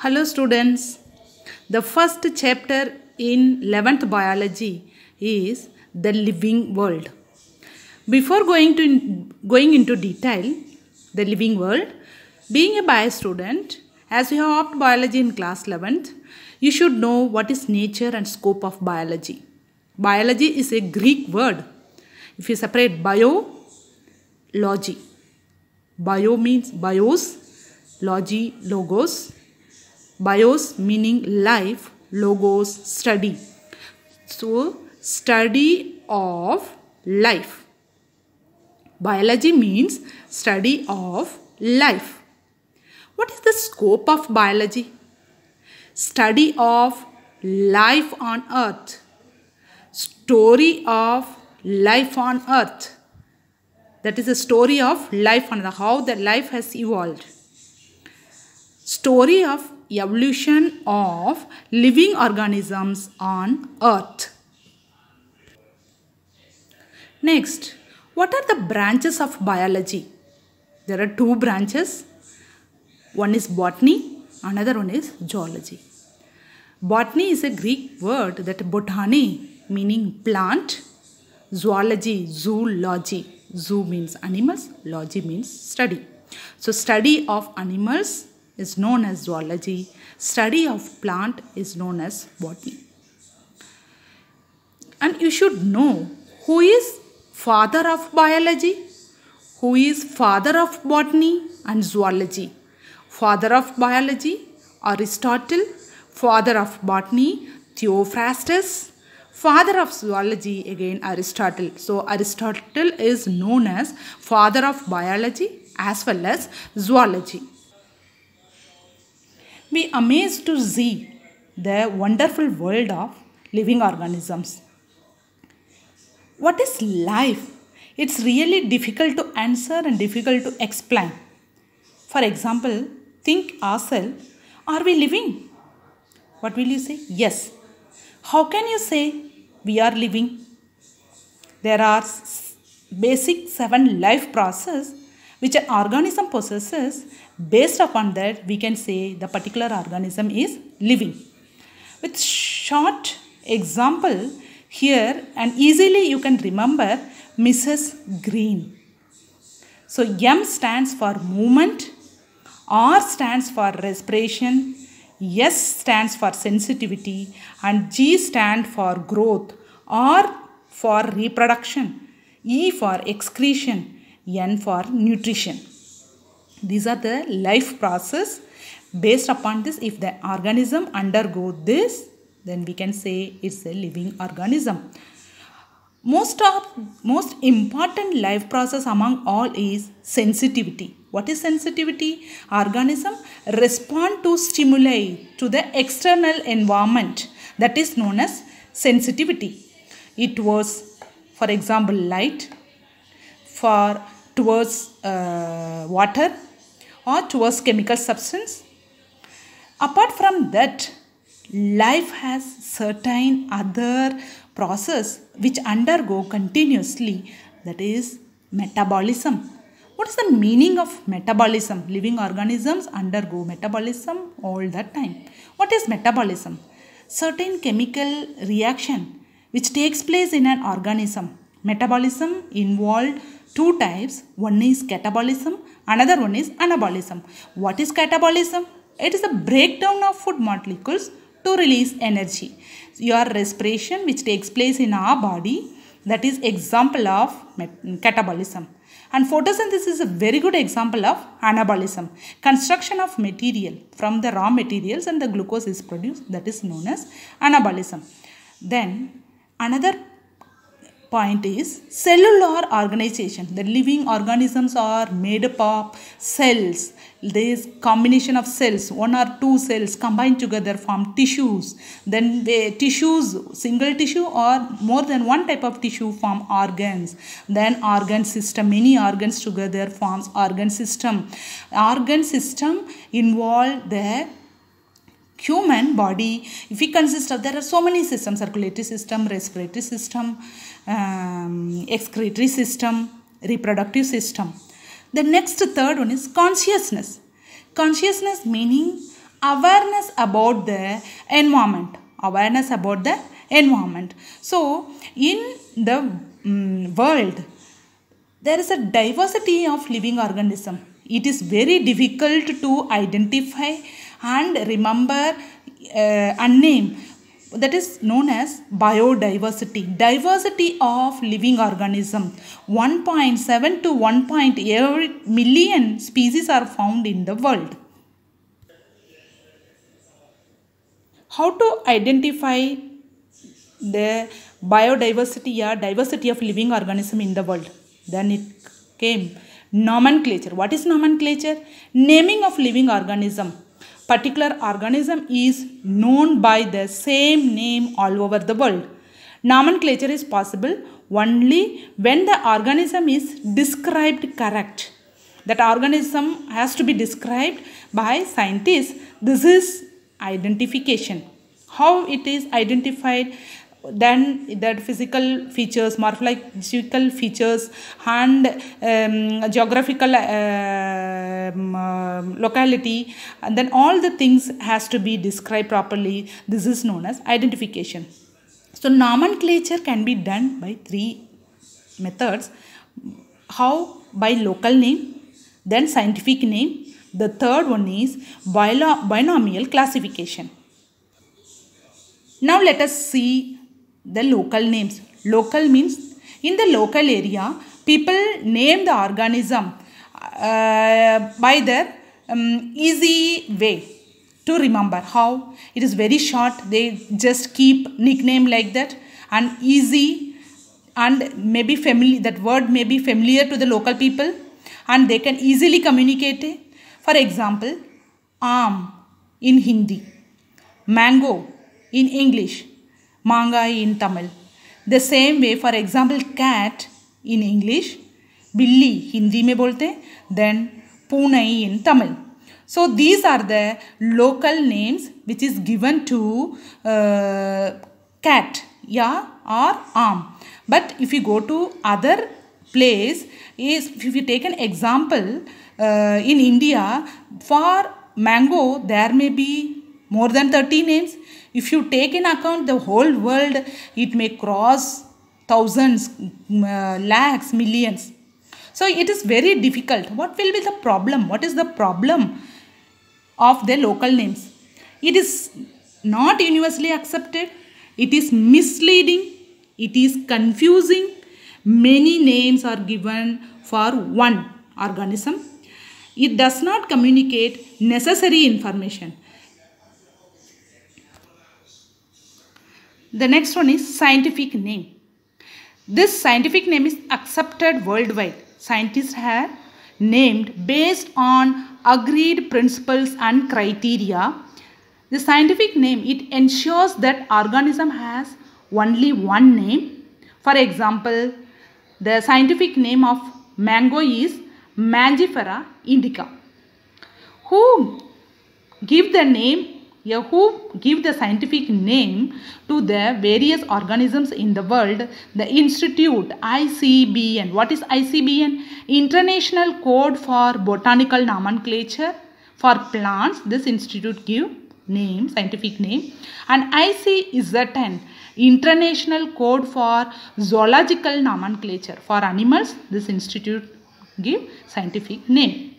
Hello students, the first chapter in 11th biology is the living world. Before going, to, going into detail, the living world, being a bio student, as you have opted biology in class 11th, you should know what is nature and scope of biology. Biology is a Greek word. If you separate bio, logy. Bio means bios, logy, logos bios meaning life logos study so study of life biology means study of life what is the scope of biology study of life on earth story of life on earth that is the story of life on how the life has evolved story of evolution of living organisms on earth. Next, what are the branches of biology? There are two branches. One is botany, another one is zoology. Botany is a Greek word that botany meaning plant, zoology, zoology. Zoo means animals, logy means study. So study of animals is known as zoology. Study of plant is known as botany. And you should know who is father of biology, who is father of botany and zoology. Father of biology, Aristotle. Father of botany, Theophrastus. Father of zoology, again Aristotle. So Aristotle is known as father of biology as well as zoology. Be amazed to see the wonderful world of living organisms. What is life? It's really difficult to answer and difficult to explain. For example, think ourselves are we living? What will you say? Yes. How can you say we are living? There are basic seven life processes which an organism possesses, based upon that, we can say the particular organism is living. With short example here, and easily you can remember Mrs. Green. So M stands for movement, R stands for respiration, S stands for sensitivity and G stands for growth, R for reproduction, E for excretion, N for nutrition. These are the life process. Based upon this, if the organism undergo this, then we can say it's a living organism. Most of most important life process among all is sensitivity. What is sensitivity? Organism respond to stimuli to the external environment. That is known as sensitivity. It was, for example, light, for towards uh, water or towards chemical substance. Apart from that, life has certain other process which undergo continuously that is metabolism. What is the meaning of metabolism? Living organisms undergo metabolism all the time. What is metabolism? Certain chemical reaction which takes place in an organism Metabolism involved two types. One is catabolism, another one is anabolism. What is catabolism? It is a breakdown of food molecules to release energy. Your respiration which takes place in our body that is example of catabolism. And photosynthesis is a very good example of anabolism. Construction of material from the raw materials and the glucose is produced that is known as anabolism. Then another point is cellular organization the living organisms are made up of cells this combination of cells one or two cells combined together form tissues then the tissues single tissue or more than one type of tissue form organs then organ system many organs together forms organ system organ system involve the human body if we consist of there are so many systems circulatory system respiratory system um, excretory system reproductive system the next third one is consciousness consciousness meaning awareness about the environment awareness about the environment so in the um, world there is a diversity of living organism it is very difficult to identify and remember a uh, name that is known as biodiversity diversity of living organism 1.7 to 1.8 million species are found in the world how to identify the biodiversity or uh, diversity of living organism in the world then it came nomenclature what is nomenclature naming of living organism particular organism is known by the same name all over the world. Nomenclature is possible only when the organism is described correct. That organism has to be described by scientists. This is identification. How it is identified? then that physical features morphological features and um, geographical uh, um, uh, locality and then all the things has to be described properly this is known as identification so nomenclature can be done by three methods how by local name then scientific name the third one is binomial classification now let us see the local names. Local means in the local area, people name the organism uh, by their um, easy way to remember. How? It is very short. They just keep nickname like that and easy and maybe familiar. that word may be familiar to the local people and they can easily communicate it. For example, arm in Hindi, mango in English, mangai in Tamil. The same way, for example, cat in English, billi Hindi mein bolte then punai in Tamil. So these are the local names which is given to uh, cat, yeah, or arm. But if you go to other place, is if you take an example uh, in India for mango, there may be more than 30 names. If you take in account the whole world, it may cross thousands, mm, uh, lakhs, millions. So it is very difficult. What will be the problem? What is the problem of the local names? It is not universally accepted. It is misleading. It is confusing. Many names are given for one organism. It does not communicate necessary information. The next one is scientific name. This scientific name is accepted worldwide. Scientists have named based on agreed principles and criteria. The scientific name, it ensures that organism has only one name. For example, the scientific name of mango is Mangifera indica. Who give the name who give the scientific name to the various organisms in the world, the institute ICBN. What is ICBN? International Code for Botanical Nomenclature for Plants. This institute give name, scientific name. And IC ten International Code for Zoological Nomenclature for Animals. This institute give scientific name.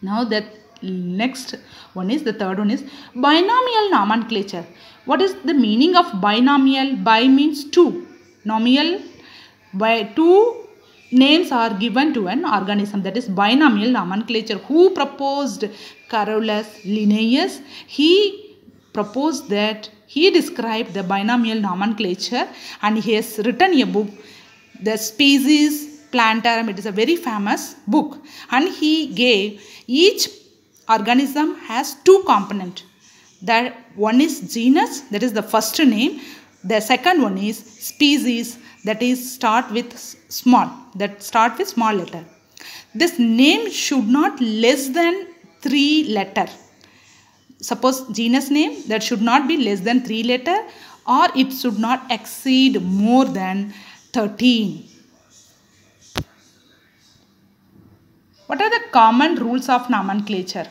Now that next one is the third one is binomial nomenclature what is the meaning of binomial bi means two nominal by two names are given to an organism that is binomial nomenclature who proposed carolus linnaeus he proposed that he described the binomial nomenclature and he has written a book the species plantarum it is a very famous book and he gave each organism has two component. That one is genus, that is the first name. The second one is species, that is start with small, that start with small letter. This name should not less than three letter. Suppose genus name, that should not be less than three letter or it should not exceed more than 13 What are the common rules of nomenclature?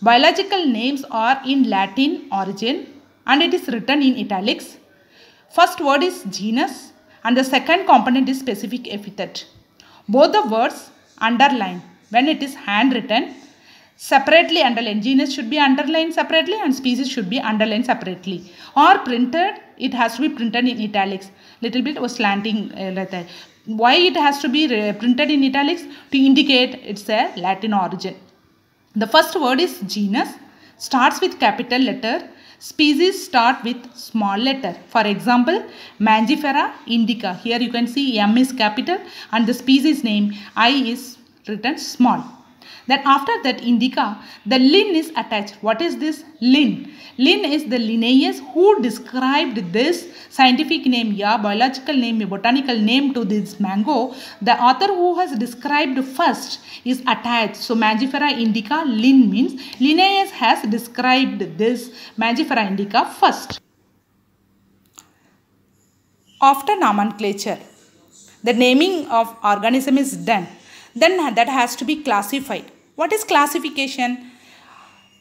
Biological names are in Latin origin and it is written in italics. First word is genus and the second component is specific epithet. Both the words underline when it is handwritten separately underlined. Genus should be underlined separately and species should be underlined separately. Or printed, it has to be printed in italics. Little bit of slanting. Uh, why it has to be uh, printed in italics? To indicate it's a Latin origin. The first word is genus. Starts with capital letter. Species start with small letter. For example, Mangifera indica. Here you can see M is capital and the species name I is written small. Then after that indica, the Lin is attached. What is this? Lin. Lin is the Linnaeus who described this scientific name, yeah, biological name, botanical name to this mango. The author who has described first is attached. So Mangifera indica, Lin means Linnaeus has described this Mangifera indica first. After nomenclature, the naming of organism is done then that has to be classified what is classification?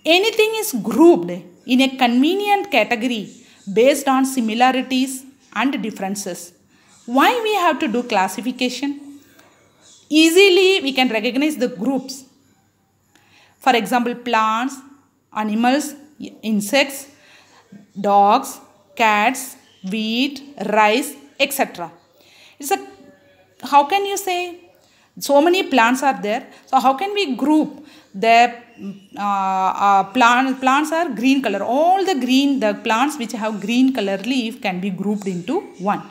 Anything is grouped in a convenient category based on similarities and differences. Why we have to do classification? Easily we can recognize the groups. For example, plants, animals, insects, dogs, cats, wheat, rice, etc. It's a how can you say so many plants are there. So how can we group the uh, uh, plant, plants are green color. All the green, the plants which have green color leaf can be grouped into one.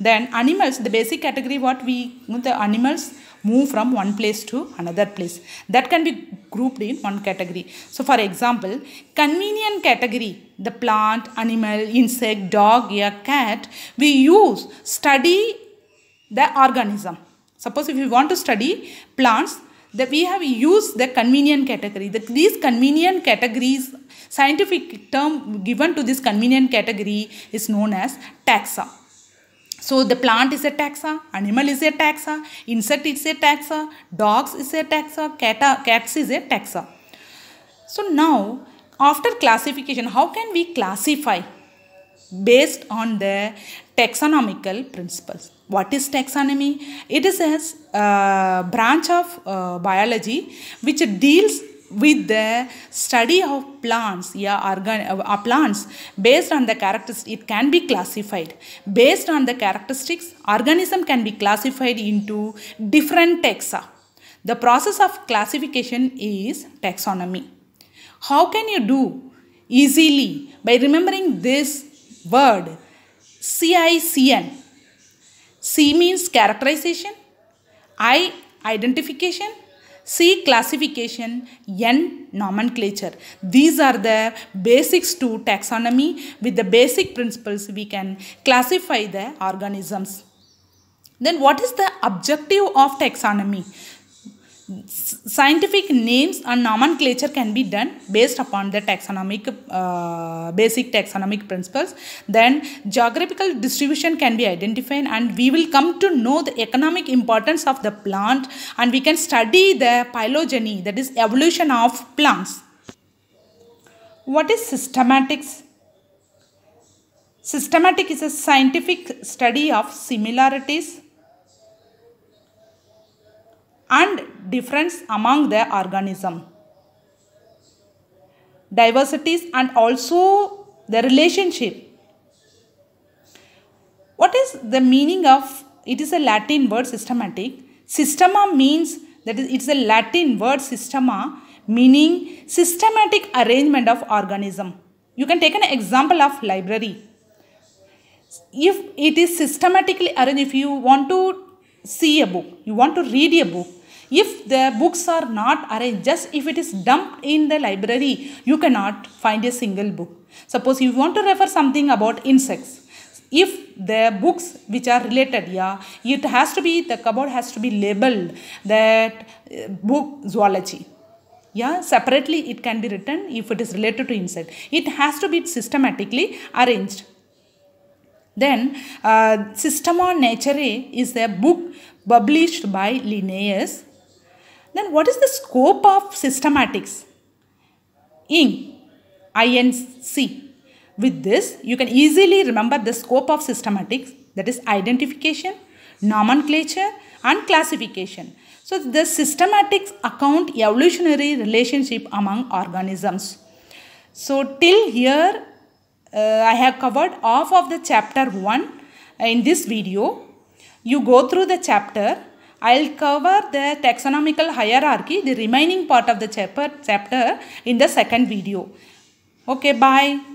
Then animals, the basic category what we, the animals move from one place to another place. That can be grouped in one category. So for example, convenient category, the plant, animal, insect, dog, a cat, we use study the organism. Suppose if you want to study plants, that we have used the convenient category. That these convenient categories, scientific term given to this convenient category is known as taxa. So the plant is a taxa, animal is a taxa, insect is a taxa, dogs is a taxa, cat, cats is a taxa. So now after classification, how can we classify based on the taxonomical principles. What is taxonomy? It is a uh, branch of uh, biology which deals with the study of plants yeah organ uh, uh plants based on the characteristics it can be classified based on the characteristics organism can be classified into different taxa the process of classification is taxonomy how can you do easily by remembering this word CICN. C means characterization, I identification, C classification, N nomenclature. These are the basics to taxonomy. With the basic principles we can classify the organisms. Then what is the objective of taxonomy? scientific names and nomenclature can be done based upon the taxonomic uh, basic taxonomic principles then geographical distribution can be identified and we will come to know the economic importance of the plant and we can study the phylogeny that is evolution of plants what is systematics systematic is a scientific study of similarities and difference among the organism. Diversities and also the relationship. What is the meaning of, it is a Latin word systematic. Systema means that is it's a Latin word systema meaning systematic arrangement of organism. You can take an example of library. If it is systematically arranged, if you want to see a book, you want to read a book, if the books are not arranged, just if it is dumped in the library, you cannot find a single book. Suppose you want to refer something about insects. If the books which are related, yeah, it has to be, the cupboard has to be labeled that uh, book zoology yeah separately it can be written if it is related to insect it has to be systematically arranged then uh, systema naturae is a book published by linnaeus then what is the scope of systematics? In, INC. With this, you can easily remember the scope of systematics that is identification, nomenclature and classification. So the systematics account evolutionary relationship among organisms. So till here uh, I have covered half of the chapter 1 in this video. You go through the chapter I'll cover the taxonomical hierarchy, the remaining part of the chapter in the second video. Okay, bye.